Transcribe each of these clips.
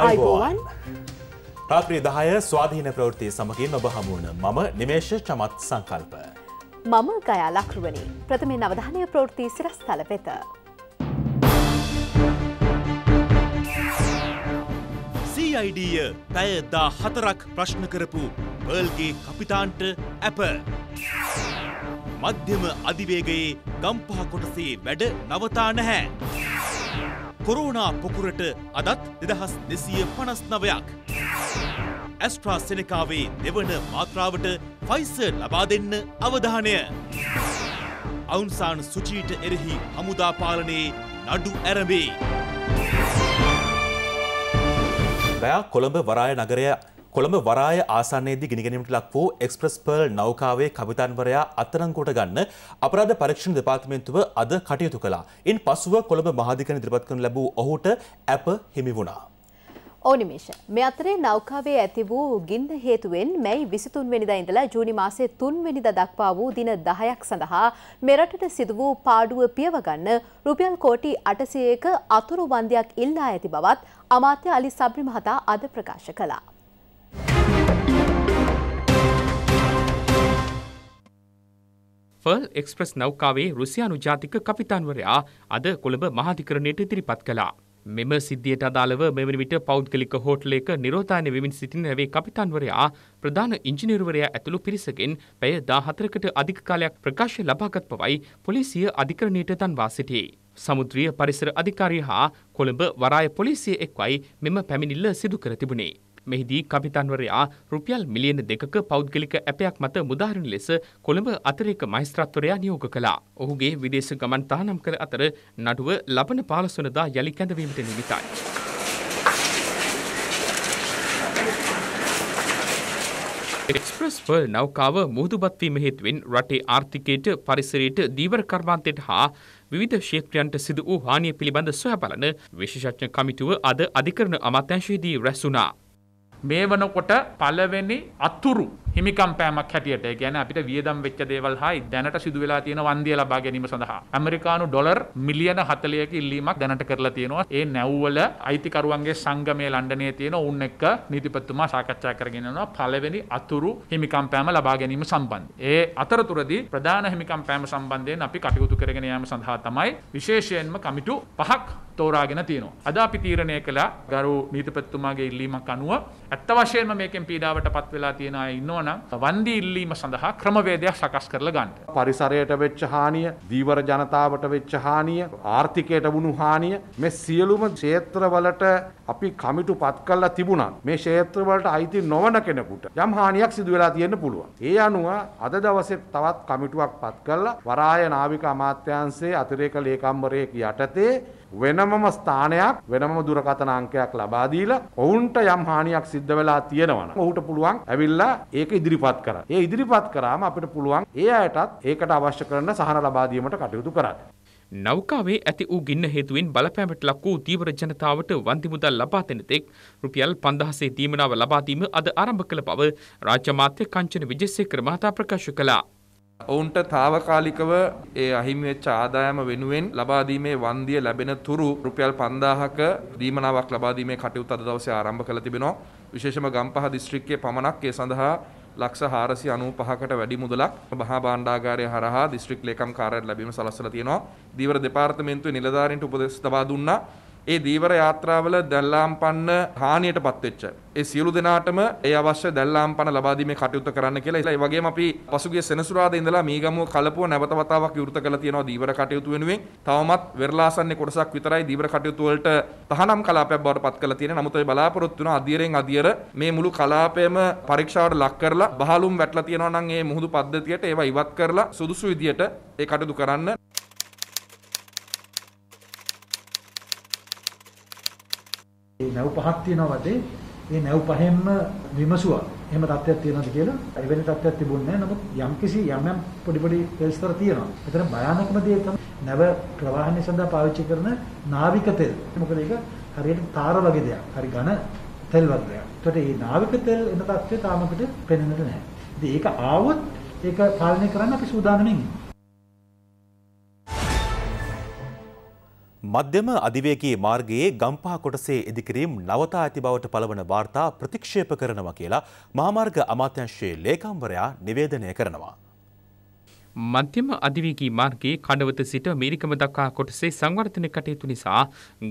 අයිබෝවන් රාත්‍රී දහය ස්වාධීන ප්‍රවෘතිය සමගින් ඔබ හමුවන මම නිමේශ චමත් සංකල්ප. මම ගයා ලක්රුවනි ප්‍රථමේ නවධානය ප්‍රවෘතිී සිරස්ථල වෙත. CIDය පැය දා හතරක් ප්‍රශ්න කරපු බර්ල්ගේ කපිතාන්ට ඇප. මධ්‍යම අධිවේගයේ ගම්පහ කොටසේ වැඩ නවතා නැහැ. කොරෝනා පොකුරට අදත් දෙදහස් දෙසිය පනස් නවයක්. ඇස්ට්‍රා සෙනකාවේ දෙවන මාත්‍රාවට ෆයිස ලබා දෙන්න අවධානය. අවුන්සාන් සුචීට එරෙහි හමුදා පාලනයේ නඩු ඇරඹේ. ගයා කොළඹ වරාය නගරය කොළඹ වරාය ආසන්නයේදී ගිනිගැනීමට ලක් වූ එක්ස්ප්‍රස් පර්ල් නෞකාවේ කපිතාන්වරයා අත්අඩංගුවට ගන්න අපරාධ පරීක්ෂණ දෙපාර්තමේන්තුව අද කටයුතු කළා. ඉන් පසුව කොළඹ මහාධිකරණ ඉදිරිපත් කරනු ලැබූ ඔහුට ඇප හිමි වුණා. ඕනිමේෂ මේ අතරේ නෞකාවේ ඇති වූ ගින්න හේතුවෙන් මැයි 23 වෙනිදා ඉඳලා ජූනි මාසයේ 3 වෙනිදා දක්වා වූ දින 10ක් සඳහා මෙරටට සිදු වූ පාඩුව පියව ගන්න රුපියල් කෝටි 801ක අතුරු වන්දයක් ඉල්ලා ඇති බවත් අමාත්‍ය අලි සබ්රි මහතා අද ප්‍රකාශ කළා. ෆර්ල් එක්ස්ප්‍රස් නෞකාවේ රුසියානු ජාතික කපිතාන්වරයා අද කොළඹ මහාධිකරණයට ඉදිරිපත් කළා. මෙම සිද්ධියට අදාළව මෙවැනි විට පෞද්ගලික හෝටලයක නිරෝධායන වෙමින් සිටින රැවේ කපිතාන්වරයා ප්‍රධාන ඉංජිනේරුවරයා ඇතුළු පිරිසකින් පැය 14කට අධික කාලයක් ප්‍රකාශ ලබාගත් බවයි පොලිසිය අධිකරණයට දන්වා සිටියේ. සමුද්‍රීය පරිසර අධිකාරිය හා කොළඹ වරාය පොලිසිය එක්වයි මෙම පැමිණිල්ල සිදු කර තිබුණේ. මෙහිදී කපිතන්වරයා රුපියල් මිලියන දෙකක පෞද්ගලික ඇපයක් මත මුදාහරින ලෙස කොළඹ අතිරේක මහිස්ත්‍රාත්වරයා නියෝග කළා. ඔහුගේ විදේශ ගමන් තහනම් කළ අතර නඩුව ලබන 15 වනදා යලි කැඳවීමට නිමිතයි. එක්ස්ප්‍රස් වල් නෞකාව මුහදුබත්වීම හේතුවෙන් රටේ ආර්ථිකයට පරිසරයට දීවර කර්මාන්තයට හා විධ ශේත්‍රයන්ට සිදු වූ හානිය පිළිබඳ සොය බලන විශේෂඥ කමිටුව අද අධිකරණ අමාත්‍යංශයේදී රැස් වුණා. මේ වනකොට පළවෙනි අතුරු හිමිකම් පෑමක් හැටියට ඒ කියන්නේ අපිට වියදම් වෙච්ච දේවල් හා දැනට සිදු වෙලා තියෙන වන්දිය ලබා ගැනීම සඳහා ඇමරිකානු ඩොලර් මිලියන 40ක ඉල්ලීමක් දැනට කරලා තියෙනවා. ඒ නැව්වල අයිතිකරුවන්ගේ සංගමය ලන්ඩනයේ තියෙන ඔවුන් එක්ක නීතිපතිතුමා සාකච්ඡා කරගෙන යනවා පළවෙනි අතුරු හිමිකම් පෑම ලබා ගැනීම සම්බන්ධ. ඒ අතරතුරදී ප්‍රධාන හිමිකම් පෑම සම්බන්ධයෙන් අපි කටයුතු කරගෙන යාම සඳහා තමයි විශේෂයෙන්ම කමිටු පහක් තෝරාගෙන තියෙනවා. අද අපි තීරණය කළා ගරු නීතිපතිතුමාගේ ඉල්ලීමක් අනුව ඇත්ත වශයෙන්ම මේකෙන් පීඩාවට පත් වෙලා තියෙන අය ඉන්නවා නම් වන්දි ඉල්ලීම සඳහා ක්‍රමවේදයක් සකස් කරලා ගන්න. පරිසරයට වෙච්ච හානිය, දීවර ජනතාවට වෙච්ච හානිය, ආර්ථිකයට වුණු හානිය මේ සියලුම ක්ෂේත්‍රවලට අපි කමිටු පත් කරලා තිබුණා. මේ ක්ෂේත්‍රවලට අයිති නොවන කෙනෙකුට යම් හානියක් සිදු වෙලා තියෙන්න පුළුවන්. ඒ අනුව අද දවසේ තවත් කමිටුවක් පත් කරලා වරාය නාවික අමාත්‍යාංශයේ අතිරේක ලේකම්වරයෙක් යටතේ වෙනමම ස්ථානයක් වෙනම දුරකථන අංකයක් ලබා දීලා ඔවුන්ට යම් හානියක් සිද්ධ වෙලා තියෙනවා නම් ඔහුට පුළුවන් ඇවිල්ලා ඒක ඉදිරිපත් කරන්න. ඒ ඉදිරිපත් කරාම අපිට පුළුවන් ඒ අයටත් ඒකට අවශ්‍ය කරන සහන ලබා දීමට කටයුතු කරන්න. නෞකාවේ ඇති වූ ගින්න හේතුවෙන් බලපෑමට ලක් වූ තීවර ජනතාවට වන්දි මුදල් ලබා දෙන තෙක් රුපියල් 5000 දීමනාව ලබා දීම අද ආරම්භ කළ බව රාජ්‍ය මාත්‍ය කංචන විජේසේකර මහතා ප්‍රකාශ කළා. ඔවුන්ට తాවකාලිකව ඒ අහිමි වෙච්ච ආදායම වෙනුවෙන් ලබා දීමේ වන්දිය ලැබෙන තුරු රුපියල් 5000ක දීමනාවක් ලබා දීමේ කටයුතු අද දවසේ ආරම්භ කළ තිබෙනවා. විශේෂම ගම්පහ දිස්ත්‍රික්කයේ පමණක් ඒ සඳහා ලක්ෂ 495කට වැඩි මුදලක් මහා භාණ්ඩාගාරය හරහා දිස්ත්‍රික් ලේකම් කාර්යාලයට ලැබීම සලස්වලා තියෙනවා. දීවර දෙපාර්තමේන්තුවේ නිලධාරීන්ට උපදෙස් ලබා දුන්නා. ඒ දීවර යාත්‍රාවල දැල්ලාම් පන්න හානියටපත් වෙච්ච ඒ සියලු දෙනාටම ඒ අවශ්‍ය දැල්ලාම් පන්න ලබා දීමේ කටයුතු කරන්න කියලා ඒ වගේම අපි පසුගිය සෙනසුරාදා ඉඳලා මීගමුව කලපුව නැවත වතාවක් විවෘත කළ තියෙනවා දීවර කටයුතු වෙනුවෙන් තවමත් වෙරළාසන්නේ කොටසක් විතරයි දීවර කටයුතු වලට තහනම් කලාපයක් බවට පත් කරලා තියෙනවා නමුත් ඒ බලාපොරොත්තු වෙන අධියරෙන් අධියර මේ මුළු කලාපයම පරීක්ෂාවට ලක් කරලා බහලුම් වැටලා තියෙනවා නම් ඒ මුහුදු පද්ධතියට ඒවා ඉවත් කරලා සුදුසු විදියට ඒ කටයුතු කරන්න ඒ නැව් පහක් තියෙනවා වටේ. ඒ නැව් පහෙන්ම විමසුවා. එහෙම තත්ත්වයක් තියෙනවද කියලා. එවැනි තත්ත්වයක් තිබුණේ නැහැ. නමුත් යම්කිසි යම් යම් පොඩි පොඩි තෙල්ස්තර තියෙනවා. ඒතර භයානකම දේ තමයි නැව ප්‍රවාහනය සඳහා පාවිච්චි කරන නාවික තෙල්. මොකද ඒක හරියට තාර වගේ දෙයක්. හරි ඝන තෙල් වගේ. ඒතකොට මේ නාවික තෙල් එන තත්ත්වය තාමකට පෙනෙන්නේ නැහැ. ඉතින් ඒක ආවොත් ඒක පාලනය කරන්න අපි සූදානමින් ඉන්නවා. මධ්‍යම අධිවේගේ මාර්ගයේ ගම්පහ කොටසේ ඉදිකිරීම් නවතා ඇති බවට පළවන වාර්තා ප්‍රතික්ෂේප කරනවා කියලා මහාමාර්ග අමාත්‍යංශයේ ලේකම්වරයා නිවේදනය කරනවා. මධ්‍යම අධිවේගී මාර්ගයේ කඩවත සිට මිරිකම දක්වා කොටසේ සංවර්ධන කටයුතු නිසා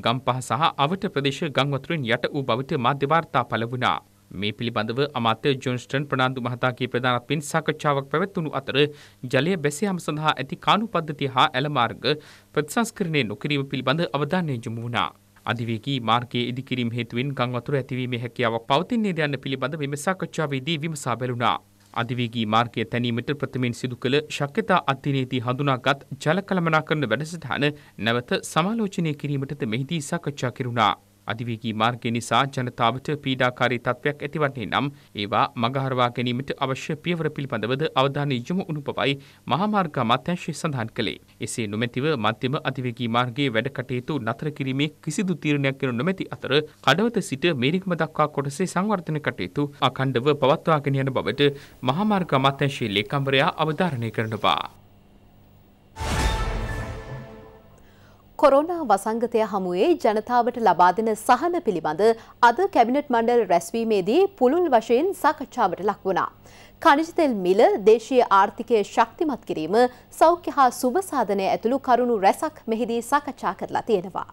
ගම්පහ සහ අවට ප්‍රදේශ ගංවතුරෙන් යට වූ බවට මාධ්‍ය වාර්තා පළ වුණා. මේ පිළිබඳව අමාත්‍ය ජොන්ස්ටන් ප්‍රනාන්දු මහතාගේ ප්‍රධානත්වයෙන් සාකච්ඡාවක් පැවැත්වුණු අතර ජලය බැසීම සඳහා ඇති කානු පද්ධතිය හා ඇල මාර්ග ප්‍රතිසංස්කරණය නොකිරීම පිළිබඳ අවධානය යොමු වුණා. අධිවේගී මාර්ගයේ ඉදිකිරීම හේතුවෙන් ගං වතුර ඇතිවීමේ හැකියාවක් පවතින්නේ ද යන්න පිළිබඳ මෙම සාකච්ඡාවේදී විමසා බැලුණා. අධිවේගී මාර්ගය තැනීමට ප්‍රථමයෙන් සිදු කළ ශක්්‍යතා අධ්‍යනේදී හඳුනාගත් ජල කළමනාකරන වැඩසටහන නැවත සමාලෝචනය කිරීමටද මෙහිදී සාකච්ඡා කෙරුණා. අධිවේගී මාර්ගය නිසා ජනතාවට පීඩාකාරී තත්ත්වයක් ඇතිවන්නේ නම් ඒවා මගහරවා ගැනීමට අවශ්‍ය පියවර පිළිබඳවද අවධානය යොමු වුණු බවයි මහාමාර්ග අමාත්‍යාංශය සඳහන් කළේ. එසේ නොමැතිව මධ්‍යම අධිවේගී මාර්ගයේ වැඩ කටයුතු නතර කිරීමේ කිසිදු තීරණයක් ගැන නොමැති අතර කඩවත සිට මේරිගම දක්වා කොටසේ සංවර්ධන කටයුතු අඛණ්ඩව පවත්වාගෙන යන බවට මහාමාර්ග අමාත්‍යාංශයේ ලේකම්වරයා අවධාරණය කරනවා. කොරෝනා වසංගතය හමුවේ ජනතාවට ලබාදෙන සහන පිළිබඳ අද කැබිනට් මණ්ඩල් රැස්වීමේදී පුළුල් වශයෙන් සාකච්ඡාවට ලක් වුණා. කනිජතෙල් මිල දේශීය ආර්ථිකය ශක්තිමත් කිරීම සෞඛ්‍ය හා සුබ සාධනය ඇතුළු කරුණු රැසක් මෙහිදී සාකච්ඡා කරලා තියෙනවා.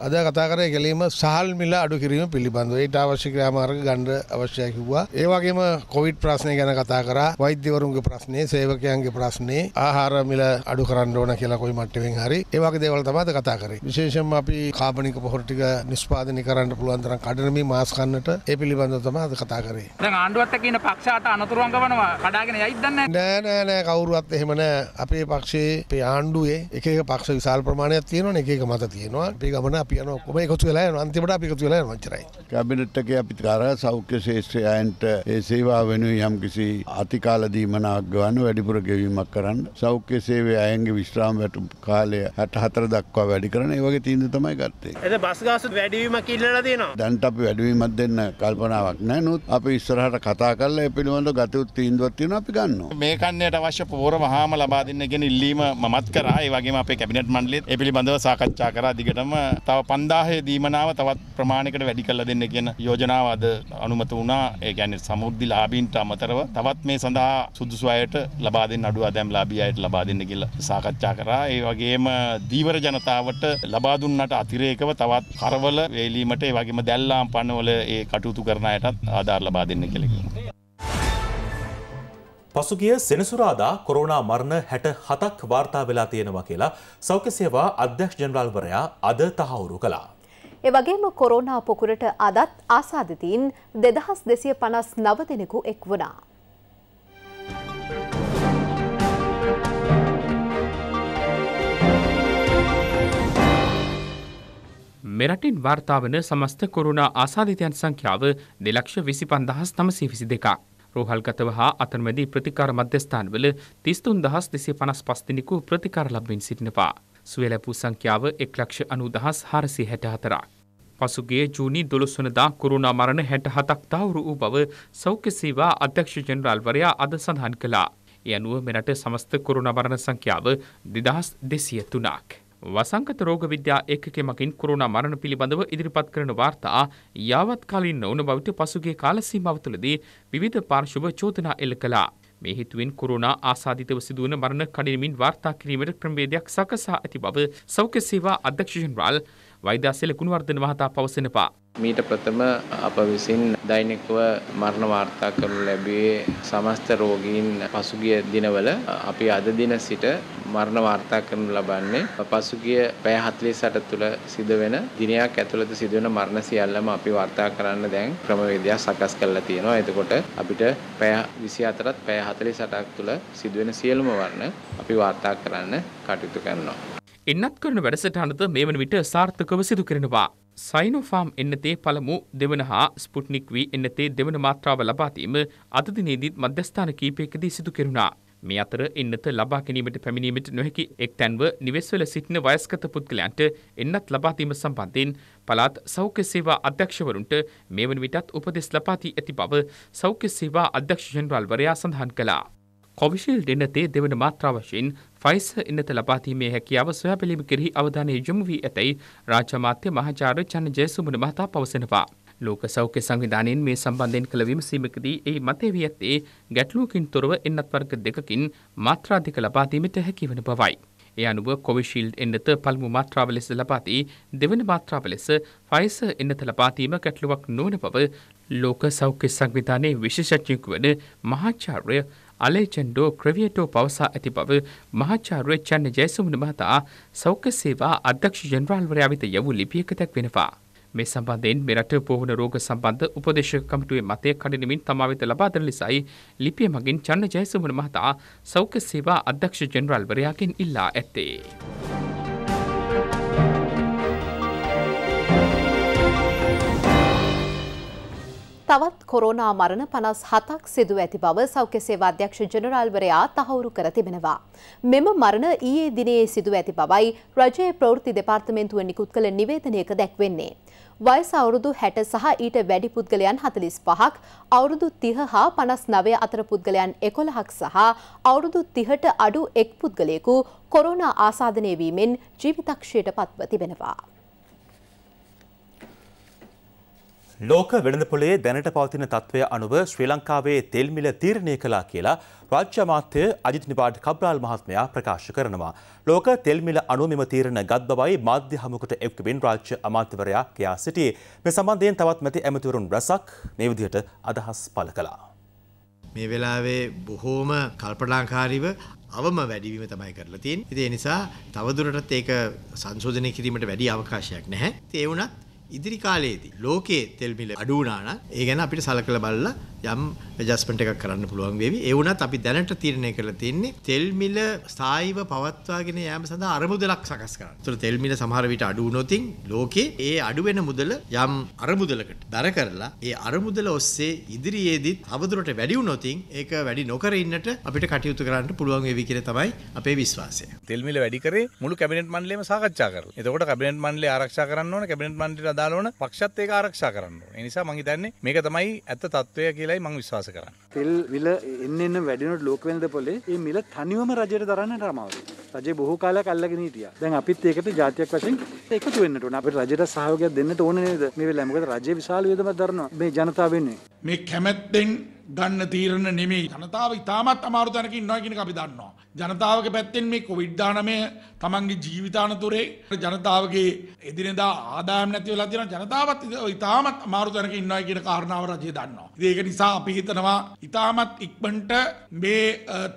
අද කතා කර කෙලීම සහල් මිල අඩු කිරීම පිළිබඳව ඒට අවශ්‍ය ක්‍රාමාර්ග ගණ්ඩ අවශ්‍යය කිව්වා ඒවගේම කොවිඩ් ප්‍රශ්නය ගැන කතා කර වෛද්‍යවරුන්ගේ ප්‍රශ්නය සේවකයන්ගේ ප්‍රශ්නේ ආහාර මිල අඩු කරන්න ඕන කියලා කොයි මට්ටවෙන් හරි ඒවගේ දේවල් තමද කතා කරේ විශේෂම අපි කාපනික පොහොටික නිස්පාදනය කරන්න පුළුවන්තර කඩනමි මාස් කන්නට ඒ පිළිබඳව තම අද කතා කරේ ආණ්ඩුවත් කියන පක්ෂාට අනතුරුවන්ගවනවා කඩාගෙන යයිදන්න නෑනෑනෑ කවුරුවත් එහෙමන අපේ පක්ෂේ පේ ආණ්ඩුවේ එක පක්ෂ විශල් ප්‍රමාණයක් තියෙනවා එක මත තියෙනවා පි ගමන අපි යන ඔක්කොම එකතු වෙලා යන අන්තිමට අපි එකතු වෙලා යන වචරයි. කැබිනට් එකේ අපි කර සෞඛ්‍ය ශේෂ්ත්‍රයන්ට ඒ සේවාව වෙනුවෙන් යම්කිසි අතිකාල දීමනාවක් ගන්න වැඩිපුර ගෙවීමක් කරන්න සෞඛ්‍ය සේවය අයන්ගේ විශ්‍රාම වැටුම් කාලය 64 දක්වා වැඩි කරන ඒ වගේ තීන්දුව තමයි ගත්තේ. එද බස් ගාසු වැඩිවීමක් ඉල්ලලා තියෙනවා. දැන්ට අපි වැඩිවීමක් දෙන්න කල්පනාවක් නැහැ නමුත් අපි ඉස්සරහට කතා කරලා ඒ පිළිබඳව ගතයුත් තීන්දුවක් තියෙනවා අපි ගන්නවා. මේ කන්නේට අවශ්‍ය පෝර වහාම ලබා දෙන්න කියන ඉල්ලීම මමත් කරා ඒ වගේම අපේ කැබිනට් මණ්ඩලෙත් ඒ පිළිබඳව සාකච්ඡා කරා දිගටම තව තව පන්දාහය දීමනාව තවත් ප්‍රමාණකට වැඩි කල්ල දෙන්න කියන යෝජනාව අද අනුමත වුණා ඒගැන සමුද්ධි ලාබීන්ට අමතරව තවත් මේ සඳහා සුදුසුවයට ලබාදෙන් අඩු අදැම් ලාබී අයට ලබා දෙන්න කියල සාකච්ඡා කරා ඒ වගේම දීවර ජනතාවට ලබාදුන්නට අතිරේකව තවත් කරවල වේලීමට ඒ වගේම දැල්ලාම් පන්නවල ඒ කටයුතු කරනයටත් ආධාර ලබා දෙන්න කෙලෙකින්. පසුගිය සෙනසුරාදා කොරෝනා මරණ හැට හතක් වාර්තා වෙලා තියෙනවා කියලා සෞඛ්‍ය සේවා අධ්‍යක්ෂ ජනරාල්වරයා අද තහවුරු කළා. එවගේම කොරෝනා පොකුරට අදත් ආසාධිතීන් දෙදහස් දෙසිය පනස් නව දෙනෙකු එක් වනා. මෙරටින් වාර්තාාවන සමස්ත කොරුණා ආසාධිතයන් සංඛ්‍යාව දෙලක්ෂ විසි පන්දහස් තමසී විසි දෙකක්. රෝහල්ගතව හා අතරමැදි ප්‍රතිකාර මධ්‍යස්ථානවල තිස්තුන් දහස් දෙසේ පනස් පස්තිනිකු ප්‍රතිකාර ලබමින් සිටිනවා. සුවලැපූ සංඛ්‍යාව එක් ලක්ෂ අනු දහස් හාරසි හැට හතරක්. පසුගේ ජූනි දොළොස්වනදා කුරුණා මරණ හැට හතක් තවුරු වූ බව සෞඛ්‍ය සේවා අධ්‍යක්ෂ ජනරාල්වරයා අද සඳහන් කළා. එය අනුව මෙරට සමස්ත කුරුණා මරණ සංඛ්‍යාව දෙදහස් දෙසිය තුනක්. වසංගත රෝග විද්‍යා ඒකකයේ මගින් කොරෝනා මරණ පිළිබඳව ඉදිරිපත් කරන වාර්තා යාවත්කාලින් නොවන බවට පසුගිය කාල සීමාව තුළදී විවිධ පාර්ශ්ව චෝදනා එල්ල කළා. මේ හේතුවෙන් කොරෝනා ආසාදිතව සිදුවන මරණ කඩිනමින් වාර්තා කිරීමට ක්‍රමවේදයක් සකසා ඇති බව සෞඛ්‍ය සේවා අධ්‍යක්ෂ ජෙනරාල් වෛද්‍ය අසල කුණවර්ධන මහතා පවසනවා. මීට ප්‍රථම අප විසින් දෛනිකව මරණ වාර්තා කරනු ලැබුවේ සමස්ත රෝගීන් පසුගිය දිනවල අපි අද දින සිට මරණ වාර්තා කරනු ලබන්නේ පසුගිය පැය 48 තුළ සිදු වෙන දිනයක් ඇතුළත සිදුවන මරණ සියල්ලම අපි වාර්තා කරන්න දැන් ක්‍රමවේදයක් සකස් කරලා තියෙනවා. එතකොට අපිට පැය 24ත් පැය 48ක් තුළ සිදුවෙන සියලුම මරණ අපි වාර්තා කරන්න කටයුතු කරනවා. එන්නත් කරන වැඩසටහනද මේ වන විට සාර්ථකව සිදු කරනවා. සයිනෝෆාම් එන්නතේ පළමු දෙවන හා ස්පුට්නික් වී එන්නතේ දෙවන මාත්‍රාව ලබාතීම අදදිනේදීත් මධ්‍යස්ථාන කීපයකදී සිදු කෙරුණා. මේ අතර එන්නත ලබා ගැනීමට පැමිණීමට නොහැකි එක් තැන්ව නිවෙස්වල සිටින වයස්කත පුද්ගලයන්ට එන්නත් ලබාදීම සම්බන්ධයෙන් පළාත් සෞඛ්‍ය සේවා අධ්‍යක්ෂවරුන්ට මේ වන විටත් උපදෙස් ලබාදී ඇති බව සෞඛ්‍ය සේවා අධ්‍යක්ෂ ජනරල්වරයා සඳහන් කළා. කොවිශීල් දෙනතේ දෙවන මාත්‍රා වශයෙන් ෆයිස ඉන්නත ලබාදීමේ හැකියාව සොයාබැලීම කෙරෙහි අවධානය යොමු වී ඇතැයි රාජ්‍ය මාධ්‍ය මහාචාර්ය චන්න ජයසුමන මහතා පවසනවා. ලෝක සෞඛ්‍ය සංවිධානයෙන් මේ සම්බන්ධයෙන් කළ විමසීමකදී ඒ මතය වී ඇත්තේ ගැටලුවකින් තොරව එන්නත් වර්ග දෙකකින් මාත්‍රාධික ලබාදීමට හැකිවන බවයි. ඒ අනුව කොවිශීල්ඩ් එන්නත පළමු මාත්‍රාව ලෙස ලබාදී දෙවන මාත්‍රාව ලෙස ෆයිස එන්නත ලබාදීම ගැටලුවක් නොවන බව ලෝක සෞඛ්‍ය සංවිධානයේ විශේෂඥයෙකු වන මහාචාර්ය අලේචන්ඩෝ ක්‍රවියටෝ පවසා ඇති බව මහාචාර්ය චන්න ජයසුමන මහතා සෞඛ්‍ය සේවා අධ්‍යක්ෂ ජනරාල්වරයා වෙත යවූ ලිපියකතැක් වෙනවා. මේ සම්බන්ධයෙන් මෙරට පොහුණ රෝග සම්බන්ධ උපදේශක කමිටුවේ මතය කඩනමින් තමා වෙත ලබා දෙන ලෙසයි ලිපිය මගින් චන්න ජයසුමන මහතා සෞඛ්‍ය සේවා අධ්‍යක්ෂ ජනරාල්වරයාගෙන් ඉල්ලා ඇත්තේ. තවත් කොරෝනා මරණ 57ක් සිදු ඇති බව සෞඛ්‍ය සේවා අධ්‍යක්ෂ ජනරාල්වරයා තහවුරු කර තිබෙනවා. මෙම මරණ ඊයේ දිනයේ සිදු ඇති බවයි රජයේ ප්‍රවෘත්ති දෙපාර්තමේන්තුව නිකුත් කළ නිවේදනයක දැක්වෙන්නේ. වයස අවුරුදු 60 සහ ඊට වැඩි පුද්ගලයන් 45ක්, අවුරුදු 30 හා 59 අතර පුද්ගලයන් 11ක් සහ අවුරුදු 30ට අඩු එක් පුද්ගලයෙකු කොරෝනා ආසාදනය වීමෙන් ජීවිතක්ෂයට පත්ව තිබෙනවා. ලෝක වෙළඳපොලේ දැනට පවතින තත්ත්වය අනුව ශ්‍රී ලංකාවේ තෙල්මිල තීරණය කලා කියලා රාජ්‍ය මාත්‍ය අජිත් නිපාඩ් කබ්‍රාල් මහත්මයා ප්‍රකාශ කරනවා. ලෝක තෙල්මිල අනුව මෙම තීරණ ගත් බවයි මාධ්‍ය හමුකට එක්කමින් රාජ්‍ය අමාත්‍යවරයා කියා සිටියේ. මේ සම්බන්ධයෙන් තවත් මැති ඇමතිවරුන් රැසක් මේ විදිහට අදහස් පළ කළා. මේ වෙලාවේ බොහෝම කල්පනාකාරීව අවම වැඩිවීම තමයි කරලා තියෙන්නේ. ඉතින් ඒ නිසා තවදුරටත් ඒක සංශෝධනය කිරීමට වැඩි අවකාශයක් නැහැ. ඒ වුණත් ඉදිරි කාලයේදී ලෝකයේ තෙල් මිල අඩු වුණා නම් ඒ ගැන අපිට සලකලා බලලා යම් ඇඩ්ජස්ට්මන්ට් එකක් කරන්න පුළුවන් වෙවි. ඒ වුණත් අපි දැනට තීරණය කරලා තියෙන්නේ තෙල් මිල ස්ථායීව පවත්වාගෙන යාම සඳහා අරමුදලක් සකස් කරන්න. ඒතර තෙල් මිල සමහර විට අඩු වුණොත් ලෝකයේ ඒ අඩු වෙන මුදල යම් අරමුදලකට දර කරලා ඒ අරමුදල ඔස්සේ ඉදිරියේදීත් අවදුරට වැඩි වුණොත් ඒක වැඩි නොකර ඉන්නට අපිට කටයුතු කරන්න පුළුවන් වෙවි කියලා තමයි අපේ විශ්වාසය. තෙල් මිල වැඩි කරේ මුළු කැබිනට් මණ්ඩලයම සාකච්ඡා කරලා. එතකොට කැබිනට් මණ්ඩලය ආරක්ෂා කරන්න ඕන කැබිනට් මණ්ඩලයට අදාළවන පක්ෂත් ඒක ආරක්ෂා කරන්න ඕනේ. ඒ නිසා මම හිතන්නේ මේක තමයි ඇත්ත తত্ত্বය කියලායි මම විශ්වාස කරන්නේ. තෙල් විල එන්න එන්න වැඩිනොත් ලෝක වෙනද පොලේ මේ මිල තනිවම රජයට දරන්නට අමාරුයි. රජේ බොහෝ කාලයක් අල්ලගෙන හිටියා. දැන් අපිත් ඒකට ජාතියක් වශයෙන් එකතු වෙන්නට ඕනේ. අපිට රජයට සහයෝගයක් දෙන්නට ඕනේ නේද? මේ වෙලාවේ මොකද රජේ විශාල වේදමක් දරනවා මේ ජනතාව වෙනුවෙන්. මේ කැමැත්තෙන් ගන්න තීරණ නෙමේ ජනතාව ඉතාමත් අමාරු තැනක ඉන්නවා කියන අපි දන්නවා. ජනතාවගේ පැත්තෙන් මේ කොවිඩ්ඩානමය තමන්ගේ ජීවිතානතුරේ ජනතාවගේ එදිනෙදා ආදායම් නැති වෙලා තියෙන ජනතාවත් ඉතාමත් අමාරු තැනක ඉන්නවා කියන කාරණාව රජය දන්නවා. ඉතින් ඒක නිසා අපි හිතනවා ඉතාමත් ඉක්මනට මේ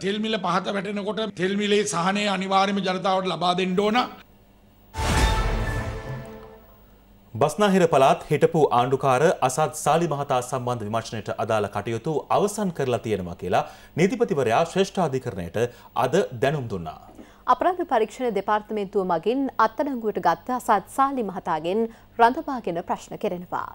තෙල් මිල පහත වැටෙනකොට තෙල් මිලේ සහනය අනිවාර්යයෙන්ම ජනතාවට ලබා දෙන්න ඕන. බස්නාහිර පළාත් හිටපු ආණ්ඩුකාර අසත් සාලි මහතා සම්බන්ධ විමර්ශනයට අදාළ කටයුතු අවසන් කරලා තියෙනවා කියලා නීතිපතිවරයා ශ්‍රේෂ්ඨාධිකරණයට අද දැනුම් දුන්නා. අපරාධ පරීක්ෂණ දෙපාර්තමේන්තුව මගින් අත්අඩංගුවට ගත්ත අසත් සාලි මහතාගෙන් රඳවාගෙන ප්‍රශ්න කෙරෙනවා.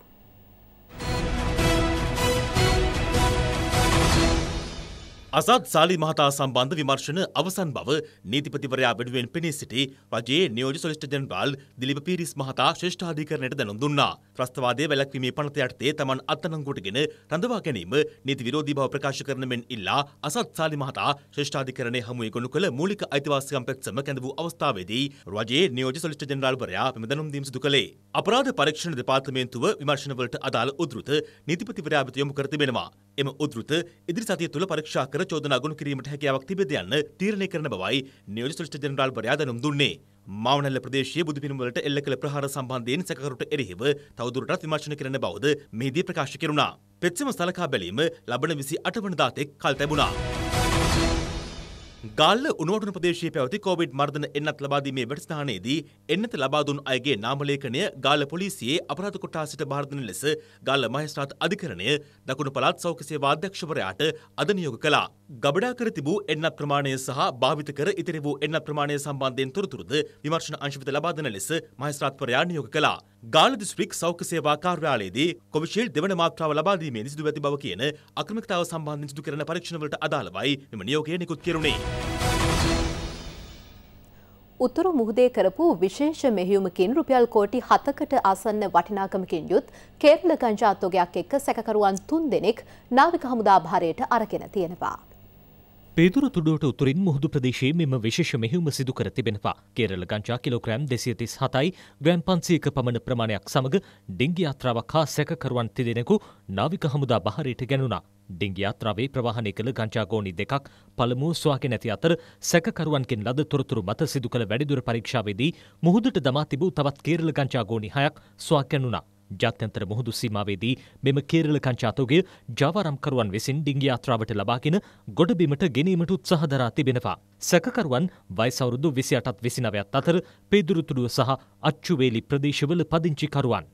අසත් සාලි මහතා සම්බන්ධ විමර්ශන අවසන් බව නීතිපතිවරයා වෙනුවෙන් පෙනී සිටි රජයේ නියෝජ්‍ය සොලිස්ටර් ජෙනරාල් දිලිප පීරිස් මහතා ශ්‍රේෂ්ඨාධිකරණයට දැනුම් දුන්නා. ත්‍රස්තවාදය වැළැක්වීමේ පනත යටතේ තමන් අත්අඩංගුවටගෙන රඳවා ගැනීම නීති විරෝධී බව ප්‍රකාශ කරන මෙන් ඉල්ලා අසත් සාලි මහතා ශ්‍රේෂ්ඨාධිකරණයේ හමුවේ ගොනු කළ මූලික අයිතිවාසිකම් පෙත්සම කැඳ වූ අවස්ථාවේදී රජයේ නියෝජ්‍ය සොලිසිටර් ජෙනරාල්වරයා මෙම දැනුම් දීම සිදු කළේ. අපරාධ පරීක්ෂණ දෙපාර්තමේන්තුව විමර්ශනවලට අදාළ උද්ෘත නීතිපතිවරයා වෙත යොමු කර තිබෙනවා. එම උද්ෘත ඉදිරි සතිය තුළ පරීක්ෂා කර චෝදනා ගොනු කිරීමට හැකියාවක් තිබෙද යන්න තීරණය කරන බවයි නියෝජ්‍ය සොලිසිටර් ජෙනරාල්වරයා දැනුම් දුන්නේ. මාවනැල්ල ප්‍රදේශයේ බුදුපිළිම වලට එල්ල කළ ප්‍රහාර සම්බන්ධයෙන් සැකකරුට එරෙහිව තවදුරටත් විමර්ශන කරන බවද මෙහිදී ප්‍රකාශ කෙරුණා. පෙත්සම සලකා බැලීම ලබන 28 වනදා තෙක් කල් තිබුණා. ගාල්ල උනුවටුන ප්‍රදේශයේ පැවති කෝවිඩ් මර්ධන එන්නත් ලබාදීමේ වැඩසටහනේදී එන්නත ලබා දුන් අයගේ නාමලේඛනය ගාල්ල පොලිසියේ අපරාධ කොට්ටාසට බාර දෙන ලෙස ගාල්ල මහේස්ත්‍රාත් අධිකරණය දකුණු පළාත් සෞඛ්‍ය සේවා අධ්‍යක්ෂවරයාට අද නියෝග කළා. ගබඩා කර තිබූ එන්නත් ප්‍රමාණය සහ භාවිත කර ඉතිරි වූ එන්නත් ප්‍රමාණය සම්බන්ධයෙන් තොරතුරුද විමර්ශන අංශ වෙත ලබා දෙන ලෙස මහේස්ත්‍රාත්වරයා නියෝග කළා. ගාල දිස්ත්‍රික් සෞඛ්‍ය සේවා කාර්යාලයේදී කොවිශීල්ඩ් දෙවන මාත්‍රාව ලබා දීමේ නිසිදු ඇති බව කියන අක්‍රමිකතාව සම්බන්ධයෙන් සිදු කරන පරීක්ෂණවලට අදාළවයි මෙම නියෝගය නිකුත් කෙරුණේ. උතුරු මුහුදේ කරපු විශේෂ මෙහියුමකින් රුපියල් කෝටි හතකට ආසන්න වටිනාකමකින් යුත් කේරළ ගංජාතොගයක් එක්ක සැකකරුවන් තුන් දෙනෙක් නාවික හමුදා භාරයට අරගෙන තියෙනවා. පේදුර තුඩුවට උතුරින් මුහුදු ප්‍රදේශයේ මෙම විශේෂ මෙහිවුම සිදු කර තිබෙනවා. කේරළ ගංජා කිලෝග්‍රෑම් 237යි ග්‍රෑම් 500ක පමණ ප්‍රමාණයක් සමග ඩිංගි යාත්‍රාවක් හා සැකකරුවන් තිදෙනෙකු නාවික හමුදා බහරයට ගැනුණා. ඩිංගි යාත්‍රාවේ ප්‍රවාහනය කළ ගංජා ගෝනි දෙකක් පළමුව සොයාගෙන නැති අතර සැකකරුවන්ගෙන් ලද තොරතුරු මත සිදු කළ වැඩිදුර පරීක්ෂාවේදී මුහුදට දමා තිබූ තවත් කේරළ ගංජා ගෝනි හයක් සොයා ගැනුණා. ජාත්‍යන්තර මුහුදු සීමාවේදී මෙම කේරළ කංචාතෝගේ ජාවාරම්කරුවන් විසින් ඩිංගි යාත්‍රාවට ලබාගෙන ගොඩබිමට ගෙනීමට උත්සාහ දරා තිබෙනවා. සැකකරුවන් වයස අවුරුදු 28ත් 29ත් අතර පේදුරුතුඩුව සහ අච්චුවේලි ප්‍රදේශවල පදිංචිකරුවන්.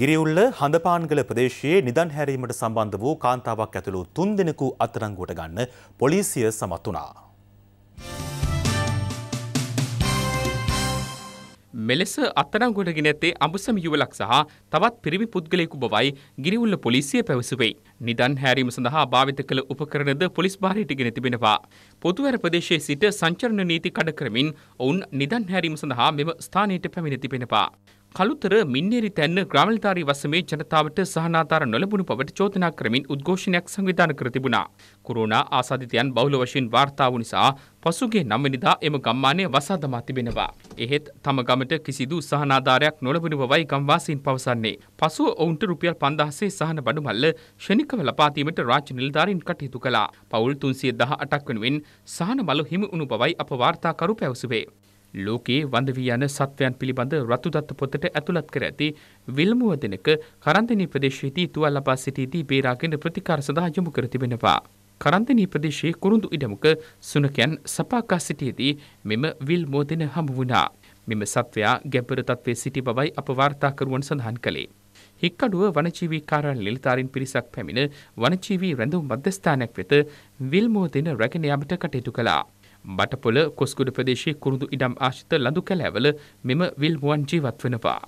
ගිරිඋල්ල හඳපාන්ගල ප්‍රදේශයේ නිදන් හැරීමට සම්බන්ධ වූ කාන්තාවක් ඇතුළු තුන්දෙනෙකු අත්අඩංගුවට ගන්න පොලිසිය සමත් වුණා. මෙලෙස අත්අඩංගුවට ගෙන ඇත්තේ අඹසම යුවලක් සහ තවත් පිරිමි පුද්ගලයෙකු බවයි ගිරිඋල්ල පොලිසිය පැවසුවේ. නිදන් හැරීම සඳහා භාවිත කළ උපකරණද පොලිස් භාරයට ගෙන තිබෙනවා. පොතුවැර ප්‍රදේශයේ සිට සංචරණ නීති කඩ කරමින් ඔවුන් නිදන් හැරීම සඳහා මෙම ස්ථානයට පැමිණ තිබෙනවා. කළුතර මින්නේරි තැන්න ග්‍රාමණධාරී වසමේ ජනතාවට සහනාධාර නොලබුණු බවට චෝදනා කරමින් උද්ඝෝෂණයක් සංවිධාන කර තිබුණා. කොරෝනා ආසාධිතයන් බහුල වශයෙන් වාර්තා වූ නිසා පසුගිය 9 වෙනිදා එම ගම්මානය වසා දමා තිබෙනවා. එහෙත් තම ගමට කිසිදු සහනාධාරයක් නොලබන බවයි ගම්වාසීන් පවසන්නේ. පසුව ඔවුන්ට රුපියල් 5000සේ සහන බඩු මල්ල ක්ෂණිකව ලබා දීමට රාජ්‍ය නිලධාරීන් කටයුතු කළා. පවුල් 318ක් වෙනුවෙන් සහන මළු හිමි වුණු බවයි අප වාර්තාකරු පැවසුවේ. ලෝකයේ වඳවී යන සත්වයන් පිළිබඳ රතුදත්ත පොතට ඇතුළත් කර ඇති විල්මුව දෙනක කරන්තනී ප්‍රදේශයේදී තුවල් ලබා සිටියදී බේරාගෙන ප්‍රතිකාර සඳහා යොමු කර තිබෙනවා. කරන්තනී ප්‍රදේශයේ කුරුඳු ඉඩමක සුනකයන් සපාකා සිටියදී මෙම විල්මුව දෙන හමු වුණා. මෙම සත්වයා ගැඹුරු තත්ත්වයේ සිටි බවයි අප වාර්තා කරුවන් සඳහන් කළේ. හික්කඩුව වනජීවී කාරණ නිලධාරීන් පිරිසක් පැමිණ වනජීවී රැඳවුම් මධ්‍යස්ථානයක් වෙත විල්මෝ දෙන රැගෙන යාමට කටයුතු කළා. බටපොල කොස්කුඩ ප්‍රදේශයේ කුරුදු ඉඩම් ආශිත ලඳු කැලෑවල මෙම විල් මුවන් ජීවත් වෙනවා.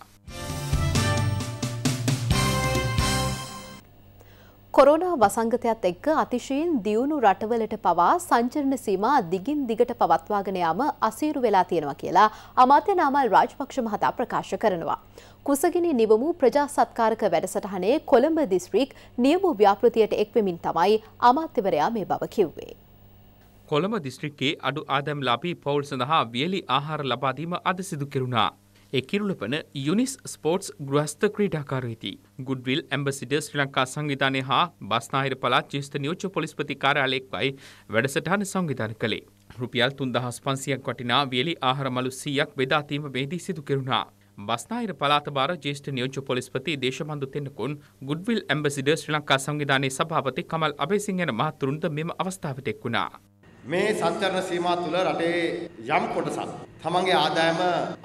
කොරෝනා වසංගතයත් එක්ක අතිශයින් දියුණු රටවලට පවා සංචරණ සීමා දිගින් දිගට පවත්වාගෙන යාම අසීරු වෙලා තියෙනවා කියලා අමාත්‍ය නාමල් රාජපක්ෂ මහතා ප්‍රකාශ කරනවා. කුසගිනි නිවමු ප්‍රජා සත්කාරක වැඩසටහනේ කොළඹ දිස්ත්‍රික් නියම ව්‍යාපෘතියට එක්වෙමින් තමයි අමාත්‍යවරයා මේ බව කිව්වේ. කොළඹ දිස්ත්‍රික්කයේ අඩු ආදම් ලාපී පවුල් සඳහා වියලි ආහාර ලබාදීම අද සිදු කෙරුණා. එකිරුලපන යුනිස් ස්පෝට්ස් ගෘහස්ත ක්‍රීඩාකාරවෙති. ගුඩවිල් ඇම්බසිඩ ශ්‍රී ලංකා සංවිධානය හා බස්නාහිර පලාත් ජේෂ්ඨ නියෝච්ච පොලිස්පති කාර්යාලයෙක්වයි වැඩසටහන සංවිධාන කළේ. රුපියල් තුන්දහස් පන්සියක් වටිනා වියලි ආහාර මලු සීයක් බෙදාතීම බේදී සිදු කෙරුණා. බස්නාහිර පලාත බාර ජේෂ්ඨ නියෝච්ච පොලිස්පති දේශබන්දු තෙන්නකුන් ගුඩවිල් ඇම්බසිඩ ශ්‍රී ලංකා සංවිධානයේ සභාපති කමල් අබේසිංහන මහතුරුන්ද මෙම අවස්ථාවට එක් වුණා. මේ සංචරණ සීමා තුළ රටේ යම් කොටසක් තමන්ගේ ආදායම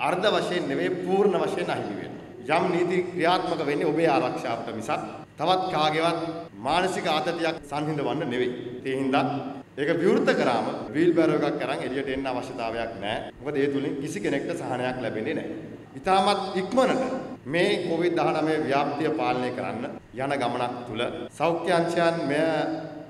අර්ධ වශයෙන් නෙවෙයි පූර්ණ වශයෙන් අහිමි වෙනවා. යම් නීති ක්‍රියාත්මක වෙන්නේ ඔබේ ආරක්ෂාවට මිසක් තවත් කාගේවත් මානසික ආතතියක් සංහිඳවන්න නෙවෙයි. ඒ හින්දා ඒක විවෘත කරාම වීල් බෑරෝ එකක් අරන් එළියට එන්න අවශ්‍යතාවයක් නැහැ. මොකද ඒ තුලින් කිසි කෙනෙක්ට සහනයක් ලැබෙන්නේ නැහැ. ඉතාමත් ඉක්මනට මේ කොවිඩ්-19 ව්‍යාප්තිය පාලනය කරන්න යන ගමනක් තුල සෞඛ්‍ය අංශයන් මෙය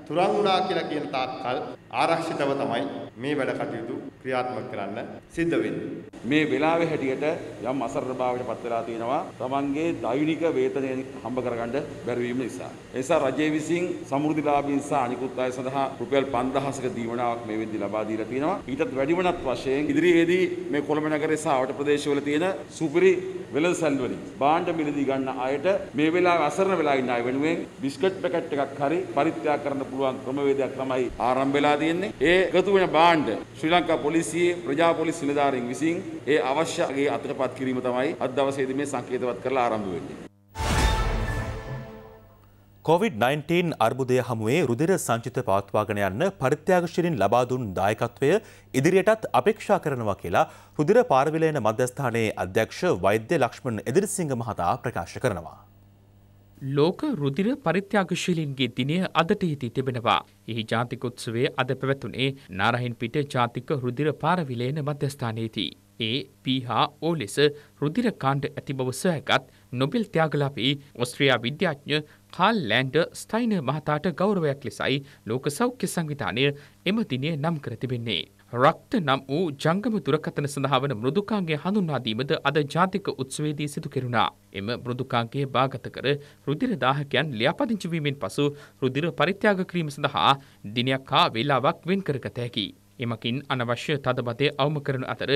තුරන් වුණා කියලා කියන තාක්කල් ආරක්ෂිතව තමයි මේ වැඩ කටයුතු ක්‍රියාත්මක කරන්න සිද්ධ වෙන්නේ. මේ වෙලාවේ හැටියට යම් අසරණභාවයට පත් වෙලා තියෙනවා තමන්ගේ දෛනික වේතනය හම්බ කරගන්න බැරි වීම නිසා. ඒ නිසා රජය විසින් සමෘද්ධිලාභීන් සහ අනිකුත් අය සඳහා රුපියල් 5000ක දීවනාවක් මේ වෙද්දී ලබා දීලා තියෙනවා. ඊටත් වැඩි වුණත් වශයෙන් ඉදිරියේදී මේ කොළඹ නගරය සහ අවට ප්‍රදේශවල තියෙන සුපිරි වෙළඳසැල් වලින් භාණ්ඩ මිලදී ගන්න අයට මේ වෙලාවේ අසරණ වෙලා ඉන්න අය වෙනුවෙන් බිස්කට් පැකට් එකක් හරි පරිත්‍යාග කරන්න පුළුවන් ක්‍රමවේදයක් තමයි ආරම්භ වෙලා තියෙන්නේ. ඒ එකතු වෙන බාණ්ඩ ශ්‍රී ලංකා පොලිසියේ ප්‍රජා පොලිස් නිලධාරීන් විසින් ඒ අවශ්‍යගේ අතටපත් කිරීම තමයි අද දවසේදී මේ සංකේතවත් කරලා ආරම්භ වෙන්නේ. COVID-19 අර්බුදය හමුවේ රුදිර සංචිත පවත්වාගෙන යන්න පරිත්‍යාගශීලින් ලබා දුන් දායකත්වය ඉදිරියටත් අපේක්ෂා කරනවා කියලා රුදිර පාරවිලයන මධ්‍යස්ථානයේ අධ්‍යක්ෂ වෛද්‍ය ලක්ෂ්මන් එදිරිසිංහ මහතා ප්‍රකාශ කරනවා. ලෝක රුදිර පරිත්‍යාගශීලින්ගේ දිනය අදට හිති තිබෙනවා. එහි ජාතිකෝත්සවය අද පැවැතුනේ නාරහින්පිට ජාතික රුදිර පාරවිලේන මධ්‍යස්ථානයේදී. ඒ පීහා ඕ ලෙස රුදිර කාණ්ඩ ඇති බව සොයගත් නොබෙල් ත්‍යාගලාපී ඔස්ට්‍රියයා විද්‍යාඥ කාල් ලෑන්ඩ ස්ටයින මහතාට ගෞරවයක් ලෙසයි ලෝක සෞඛ්‍ය සංවිධානය එම දිනය නම් කර තිබෙන්නේ. රක්ත නම් වූ ජංගම දුරකථන සඳහා වන මෘදුකාංගය හඳුන්වාදීමද අද ජාතික උත්සවේදී සිදු කෙරුණා. එම මෘදුකාංගය භාගත කර රුධිර දාහකයන් ලියාපදිංචි වීමෙන් පසු රුධිර පරිත්‍යාග කිරීම සඳහා දිනයක් හා වේලාවක් වෙන් කරගත හැකියි. එමකින් අනවශ්‍ය තදබදය අවම කරන අතර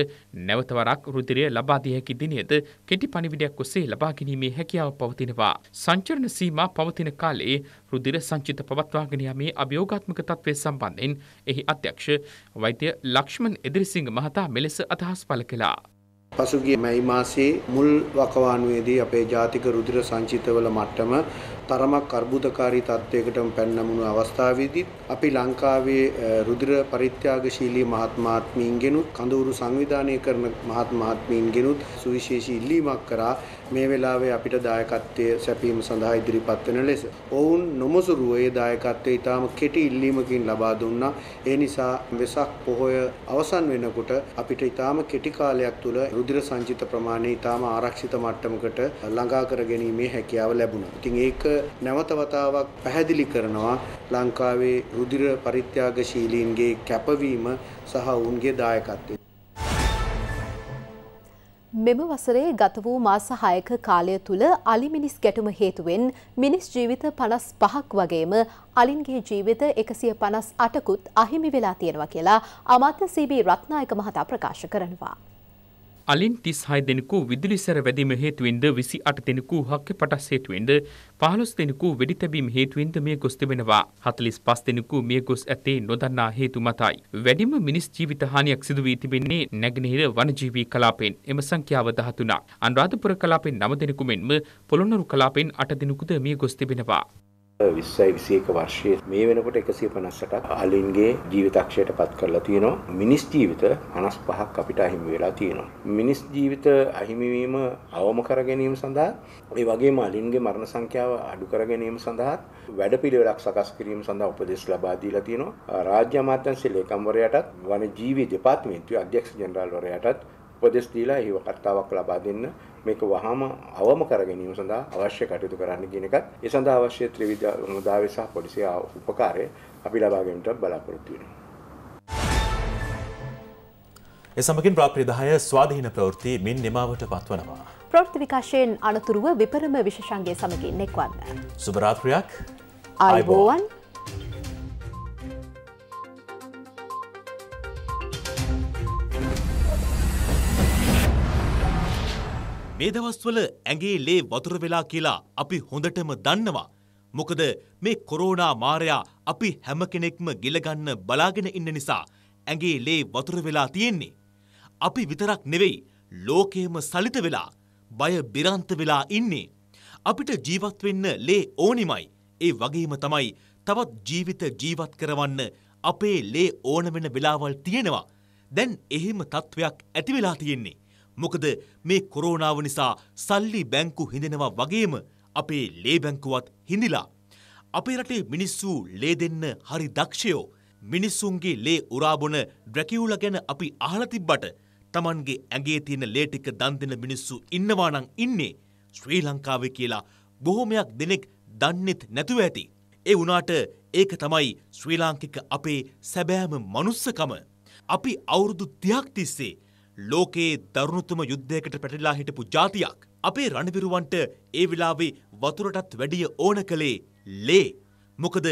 නැවතවරක් රුදිරය ලබාදිය හැකි දිනයද කෙටි පණිවිඩයක් ඔස්සේ ලබා ගැනීමේ හැකියාව පවතිනවා. සංචරණ සීමා පවතින කාලයේ රුදිර සංචිත පවත්වාගෙන යාමේ අභියෝගාත්මක තත්ත්වය සම්බන්ධයෙන් එහි අධ්‍යක්ෂ වෛද්‍ය ලක්ෂ්මන් එදිරිසිංහ මහතා මෙලෙස අදහස් පළ කළා. පසුගිය මැයි මාසයේ මුල් වකවානුවේදී අපේ ජාතික රුධිර සංචිතවල මට්ටම තරමක් අර්බුදකාරී තත්ත්වයකටම පැන නමුණු අවස්ථාවේදී අපි ලංකාවේ රුධිර පරිත්‍යාගශීලී මහත්මාත්මීන්ගෙනුත් කඳවුරු සංවිධානය කරන මහත්මාත්මීන්ගෙනුත් සුවිශේෂී ඉල්ලීමක් කරා මේ වෙලාවේ අපිට දායකත්වයේ සැපීම සඳහා ඉදිරිපත් වෙන ලෙස ඔවුන් නොමසුරුව ඒ දායකත්වයේ ඊටම කෙටි ඉල්ලීමකින් ලබා දුන්නා ඒ නිසා වෙසක් පොහොය අවසන් වෙනකොට අපිට ඊටම කෙටි කාලයක් තුළ රුධිර සංචිත ප්‍රමාණය ඊටම ආරක්ෂිත මට්ටමකට ළඟා කර ගැනීමේ හැකියාව ලැබුණා. ඉතින් ඒක නැවත වතාවක් පැහැදිලි කරනවා ලංකාවේ රුධිර පරිත්‍යාගශීලීන්ගේ කැපවීම සහ ඔවුන්ගේ දායකත්වය මෙම වසරේ ගත වූ මාස හයක කාලය තුළ අලිමිනිස් ගැටුම හේතුවෙන් මිනිස් ජීවිත පනස් පහක් වගේම අලින්ගේ ජීවිත එකසිය පනස් අටකුත් අහිමි වෙලා තියෙනවා කියලා අමාත්‍ය සීබී රත්නායක මහතා ප්‍රකාශ කරනවා. අලින් 36 දෙනෙකු විදුලි සැර වැදීම හේතුවෙන්ද 28 දෙනෙකු හක්කේ පටස් හේතුවෙන්ද 15 දෙනෙකු වෙඩි තැබීම හේතුවෙන්ද මිය ගොස් තිබෙනවා. 45 දෙනෙකු මිය ගොස් ඇත්තේ නොදන්නා හේතු මතයි. වැඩිම මිනිස් ජීවිත හානියක් සිදු වී තිබෙන්නේ නැගෙනහිර වනජීවී කලාපෙන්. එම සංඛ්‍යාව 13ක්. අනුරාධපුර කලාපෙන් 9 දෙනෙකු මෙන්ම පොළොන්නරු කලාපෙන් 8 දෙනෙකුද මිය ගොස් තිබෙනවා. විස්සයි විසියක වර්ෂයේ මේ වෙනකොට එකසිය පනස්සටක් අලින්ගේ ජීවිතක්ෂයට පත් කරලා තියෙනවා මිනිස් ජීවිත අනස් පහක් අපිට අහිමි වෙලා තියෙනවා. මිනිස් ජීවිත අහිමිවීම අවම කර ගැනීම සඳහා ඒ වගේම අලින්ගේ මරණ සංඛ්‍යාව අඩු කර ගැනීම සඳහා වැඩපිළිවෙලක් සකස් කිරීම සඳහා උපදෙස් ලබා දීලා තියෙනවා. රාජ්‍ය අමාත්‍යාංශ ලේකම්වරයාටත් වන ජීවි දෙපාර්තමේන්තුවේ අධ්‍යක්ෂ ජනරාල්වරයාටත් උපදෙස් දීලා ඒව කතාවක් ලබා දෙන්න මේක වහාම අවම කර ගැනීම සඳහා අවශ්‍ය කටයුතු කරන්න කියන එකත් ඒ සඳහා අවශ්‍ය ත්‍රිවිධ හමුදාවේ සහ පොලිසිය උපකාරය අපි ලබා ගැනීමට බලාපොරොත්තු වෙනවා. ඒ සමගින් ප්‍රාප්‍රි 10 ස්වාධීන ප්‍රවෘත්ති මින් නිමාවට පත්වනවා. ප්‍රවෘත්ති විකාශයෙන් අනතුරුව විපරම විශේෂංගයේ සමගින් එක්වන්න. සුබ රාත්‍රියක්. ආයුබෝවන්. මේ දවස්වල ඇගේ ලේ වතුර වෙලා කියලා අපි හොඳටම දන්නවා. මොකද මේ කොරෝනා මාරයා අපි හැම කෙනෙක්ම ගිලගන්න බලාගෙන ඉන්න නිසා ඇගේ ලේ වතුර වෙලා තියෙන්නේ. අපි විතරක් නෙවෙයි ලෝකයම සලිත වෙලා බය බිරන්ත වෙලා ඉන්නේ. අපිට ජීවත් වෙන්න ලේ ඕනිමයි. ඒ වගේම තමයි තවත් ජීවිත ජීවත් කරවන්න අපේ ලේ ඕන වෙන වෙලාවල් තියෙනවා. දැන් එහෙම තත්ත්වයක් ඇති වෙලා තියෙන්නේ. මොකද මේ කොරෝනාව නිසා සල්ලි බැංකු හිඳෙනවා වගේම අපේ ලේ බැංකුවත් හිඳිලා. අපේ රටේ මිනිස්සු ලේ දෙන්න හරි දක්ෂයෝ. මිනිස්සුන්ගේ ලේ උරාබොන ඩ්‍රැකියුලා ගැන අපි අහලා තිබ්බට Tamanගේ ඇඟේ තියෙන ලේ ටික දන් දෙන මිනිස්සු ඉන්නවා නම් ඉන්නේ ශ්‍රී ලංකාවේ කියලා බොහොමයක් දෙනෙක් දන්නෙත් නැතුව ඇති. ඒ වුණාට ඒක තමයි ශ්‍රී ලාංකික අපේ සැබෑම මනුස්සකම. අපි අවුරුදු 30ක් තිස්සේ ලෝකයේ දරුණුතුම යුද්ධයකට පැටලලා හිටපු ජාතියක්. අපේ රණවිරුවන්ට ඒ වෙලාවේ වතුරටත් වැඩිය ඕන කළේ ලේ. මොකද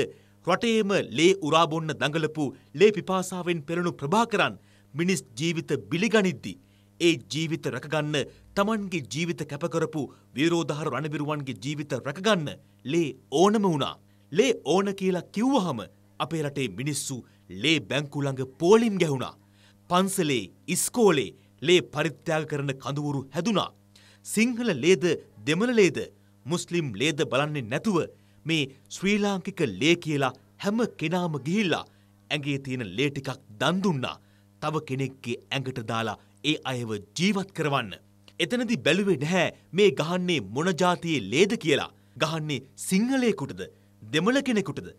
රටේම ලේ උරාබොන්න දඟලපු ලේ පිපාසාවෙන් පෙළණු ප්‍රභාකරන් මිනිස් ජීවිත බිලිගනිද්දි. ඒ ජීවිත රැකගන්න තමන්ගේ ජීවිත කැපකරපු විරෝධහර රණවිරුවන්ගේ ජීවිත රැකගන්න ලේ ඕනම වුණා. ලේ ඕන කියලා කිව්වහම අපේ රටේ මිනිස්සු ලේ බැංකුළඟ පෝලිම් ගැහුණා. පන්සලේ ඉස්කෝලේ ලේ පරිත්‍යාග කරන කඳවුරු හැදුනා. සිංහල ලේද දෙමළ ලේද මුස්ලිම් ලේද බලන්නේ නැතුව මේ ශ්‍රී ලාංකික ලේ කියලා හැම කෙනාම ගිහිල්ලා ඇගේ තියෙන ලේ ටිකක් දන් දුන්නා. තව කෙනෙක්ගේ ඇඟට දාලා ඒ අයව ජීවත් කරවන්න. එතනදි බැලුවේ නැහැ මේ ගහන්නේ මොන જાතියේ ලේද කියලා. ගහන්නේ සිංහලේකුටද දෙමළ කෙනෙකුටද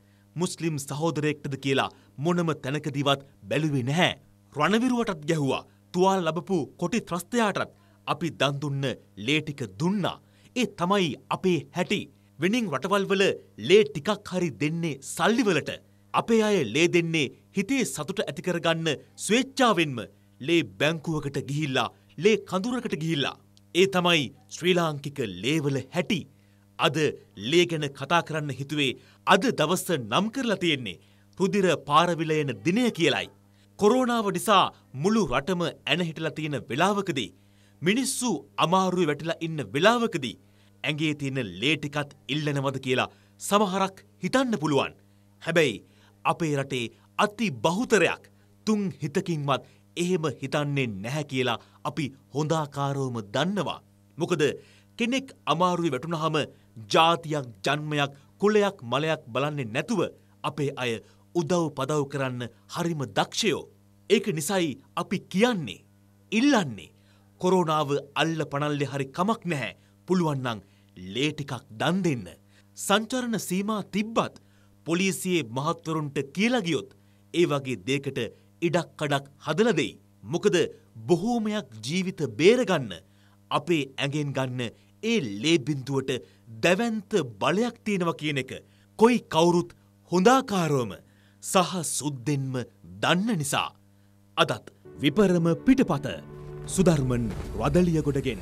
මුස්ලිම් සහෝදරයෙක්ටද කියලා මොනම තැනකදිවත් බැලුවේ නැහැ. රණවිරුවටත් ගැහුවා තුවාල් ලබපු කොටි ත්‍රස්තයාටත් අපි දන්දුන්න ලේටික දුන්නා. ඒ තමයි අපේ හැටි. වෙනින් රටවල්වල ලේ ටිකක් හරි දෙන්නේ සල්ලිවලට. අපේ අය ලේ දෙන්නේ හිතේ සතුට ඇතිකරගන්න ස්වේච්ඡාවෙන්ම ලේ බැංකුවකට ගිහිල්ලා ලේ කඳුරකට ගිහිල්ලා. ඒ තමයි ශ්‍රී ලාංකික ලේවල හැටි. අද ලේ ගැන කතා කරන්න හිතුවේ අද දවස නම් කරලා තියෙන්නේ රුදිර පාරවිල යන දිනය කියලයි. කොරෝනාව නිසා මුළු රටම ඇනහිටලා තියෙන වෙලාවකදී මිනිස්සු අමාරුවේ වැටලා ඉන්න වෙලාවකදී ඇගේ තියෙන ලේ ටිකත් ඉල්ලනවද කියලා සමහරක් හිතන්න පුළුවන්. හැබැයි අපේ රටේ අති බහුතරයක් තුන් හිතකින්වත් එහෙම හිතන්නේ නැහැ කියලා අපි හොඳාකාරවම දන්නවා. මොකද කෙනෙක් අමාරුවේ වැටුනහම ජාතියක් ජන්මයක් කුලයක් මලයක් බලන්නේ නැතුව අපේ අය උදව් පදව් කරන්න හරිම දක්ෂයෝ. ඒක නිසයි අපි කියන්නේ. ඉල්ලන්නේ. කොරෝනාව අල්ල පනල්ලෙ හරි කමක් නැහැ. පුළුවන්නං ලේ ටිකක් දන් දෙන්න. සංචරණ සීමා තිබ්බත් පොලිසියේ මහත්වරුන්ට කියලා ගියොත් ඒ වගේ දෙයකට ඉඩක් කඩක් හදලා දෙයි. මොකද බොහෝමයක් ජීවිත බේරගන්න අපේ ඇඟෙන් ගන්න ඒ ලේ බිඳුවට දැවැන්ත බලයක් තියෙනවා කියන එක කොයි කවුරුත් හොඳාකාරවම සහ සුද්දෙන්ම දන්න නිසා අදත් විපරම පිටපත සුධර්මන් වදලියගොඩගෙන්